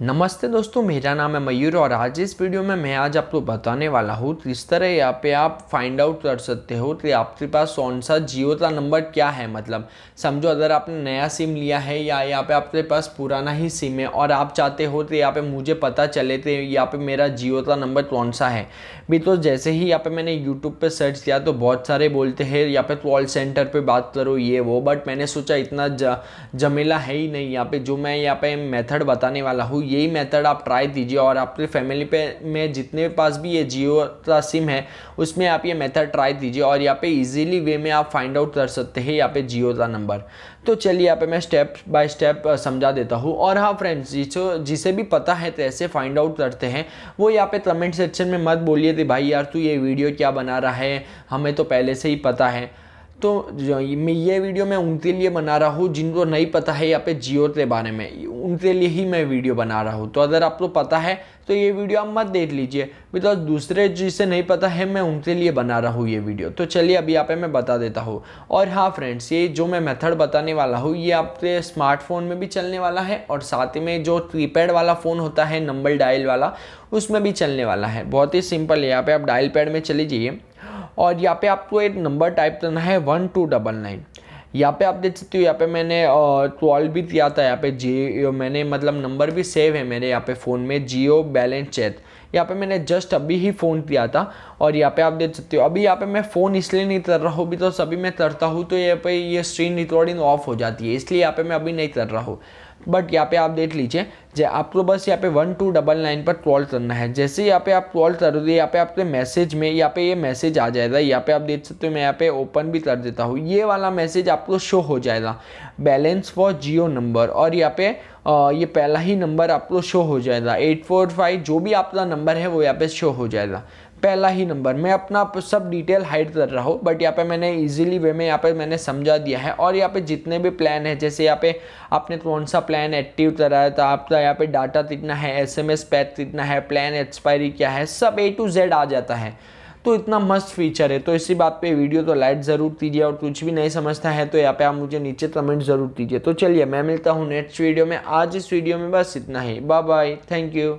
नमस्ते दोस्तों मेरा नाम है मयूर और आज इस वीडियो में मैं आज आपको बताने वाला हूँ किस तो तरह यहाँ पे आप फाइंड आउट कर सकते हो कि तो आपके पास कौन सा जियो का नंबर क्या है मतलब समझो अगर आपने नया सिम लिया है या यहाँ पे आपके पास पुराना ही सिम है और आप चाहते हो तो यहाँ पे मुझे पता चले थे तो यहाँ पे मेरा जियो का नंबर कौन सा है भी तो जैसे ही यहाँ पे मैंने यूट्यूब पर सर्च किया तो बहुत सारे बोलते हैं यहाँ पे कॉल सेंटर पर बात करो ये वो बट मैंने सोचा इतना जमेला है ही नहीं यहाँ पे जो मैं यहाँ पे मेथड बताने वाला हूँ यही मेथड आप ट्राई दीजिए और आपके फैमिली पे में जितने पास भी ये जियो का सिम है उसमें आप ये मेथड ट्राई दीजिए और यहाँ पे इजीली वे में आप फाइंड आउट कर सकते हैं यहाँ पे जियो का नंबर तो चलिए यहाँ पे मैं स्टेप बाय स्टेप समझा देता हूँ और हाँ फ्रेंड्स जिसो जिसे भी पता है कैसे फाइंड आउट करते हैं वो यहाँ पे कमेंट सेक्शन में मत बोलिए थे भाई यार तू ये वीडियो क्या बना रहा है हमें तो पहले से ही पता है तो मैं ये वीडियो मैं उनके लिए बना रहा हूँ जिनको नहीं पता है यहाँ पे जियो के बारे में उनके लिए ही मैं वीडियो बना रहा हूँ तो अगर आपको पता है तो ये वीडियो आप मत देख लीजिए बिकॉज तो दूसरे जिसे नहीं पता है मैं उनके लिए बना रहा हूँ ये वीडियो तो चलिए अभी यहाँ पे मैं बता देता हूँ और हाँ फ्रेंड्स ये जो मैं मेथड बताने वाला हूँ ये आपके स्मार्टफोन में भी चलने वाला है और साथ ही में जो कीपैड वाला फ़ोन होता है नंबर डायल वाला उसमें भी चलने वाला है बहुत ही सिंपल है यहाँ पे आप डायल पैड में चले जाइए और यहाँ पे आपको एक नंबर टाइप करना है वन टू डबल नाइन यहाँ पे आप देख सकते हो यहाँ पे मैंने कॉल भी किया था यहाँ पे जियो मैंने मतलब नंबर भी सेव है मेरे यहाँ पे फ़ोन में जियो बैलेंस चेक यहाँ पे मैंने जस्ट अभी ही फ़ोन किया था और यहाँ पे आप देख सकते हो अभी यहाँ पे मैं फ़ोन इसलिए नहीं कर रहा हूँ तो सभी मैं करता हूँ तो यहाँ पे ये स्क्रीन रिकॉर्डिंग ऑफ हो जाती है इसलिए यहाँ पे मैं अभी नहीं कर रहा हूँ बट यहाँ पे आप देख लीजिए जे आपको बस यहाँ पे वन टू डबल नाइन पर कॉल करना है जैसे यहाँ पे आप कॉल करोगे यहाँ पे आपके मैसेज में यहाँ पे ये मैसेज आ जाएगा यहाँ पे आप देख सकते हो मैं यहाँ पे ओपन भी कर देता हूँ ये वाला मैसेज आपको शो हो जाएगा बैलेंस फॉर जियो नंबर और यहाँ पे आ, ये पहला ही नंबर आपको शो हो जाएगा एट फोर फाइव जो भी आपका नंबर है वो यहाँ पे शो हो जाएगा पहला ही नंबर मैं अपना सब डिटेल हाइड कर रहा हूँ बट यहाँ पे मैंने इजीली वे में यहाँ पे मैंने समझा दिया है और यहाँ पे जितने भी प्लान है जैसे यहाँ पे आपने कौन सा प्लान एक्टिव कराया था आपका पूरा यहाँ पे डाटा कितना है एस एम एस पैक कितना है प्लान एक्सपायरी क्या है सब ए टू जेड आ जाता है तो इतना मस्त फीचर है तो इसी बात पे वीडियो तो लाइक ज़रूर कीजिए और कुछ भी नहीं समझता है तो यहाँ पे आप मुझे नीचे कमेंट ज़रूर कीजिए तो चलिए मैं मिलता हूँ नेक्स्ट वीडियो में आज इस वीडियो में बस इतना ही बाय बाय थैंक यू